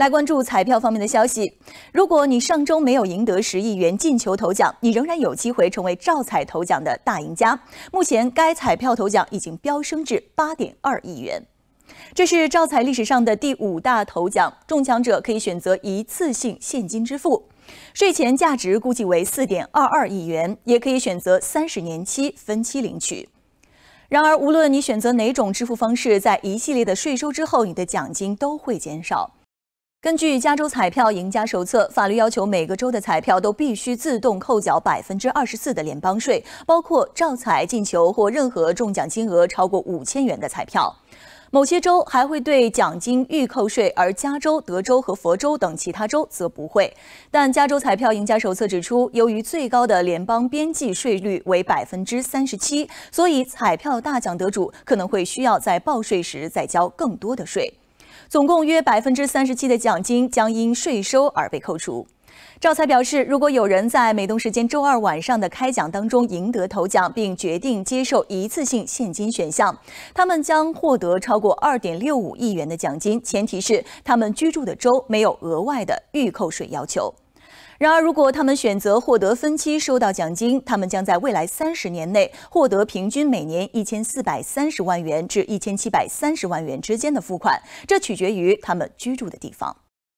来关注彩票方面的消息。如果你上周没有赢得十亿元进球头奖，你仍然有机会成为照彩头奖的大赢家。目前该彩票头奖已经飙升至八点二亿元，这是照彩历史上的第五大头奖。中奖者可以选择一次性现金支付，税前价值估计为四点二二亿元，也可以选择三十年期分期领取。然而，无论你选择哪种支付方式，在一系列的税收之后，你的奖金都会减少。根据加州彩票赢家手册，法律要求每个州的彩票都必须自动扣缴百分之二十四的联邦税，包括照彩进球或任何中奖金额超过五千元的彩票。某些州还会对奖金预扣税，而加州、德州和佛州等其他州则不会。但加州彩票赢家手册指出，由于最高的联邦边际税率为百分之三十七，所以彩票大奖得主可能会需要在报税时再交更多的税。总共约百分之三十七的奖金将因税收而被扣除。赵才表示，如果有人在美东时间周二晚上的开奖当中赢得头奖，并决定接受一次性现金选项，他们将获得超过二点六五亿元的奖金，前提是他们居住的州没有额外的预扣税要求。然而，如果他们选择获得分期收到奖金，他们将在未来三十年内获得平均每年一千四百三十万元至一千七百三十万元之间的付款，这取决于他们居住的地方。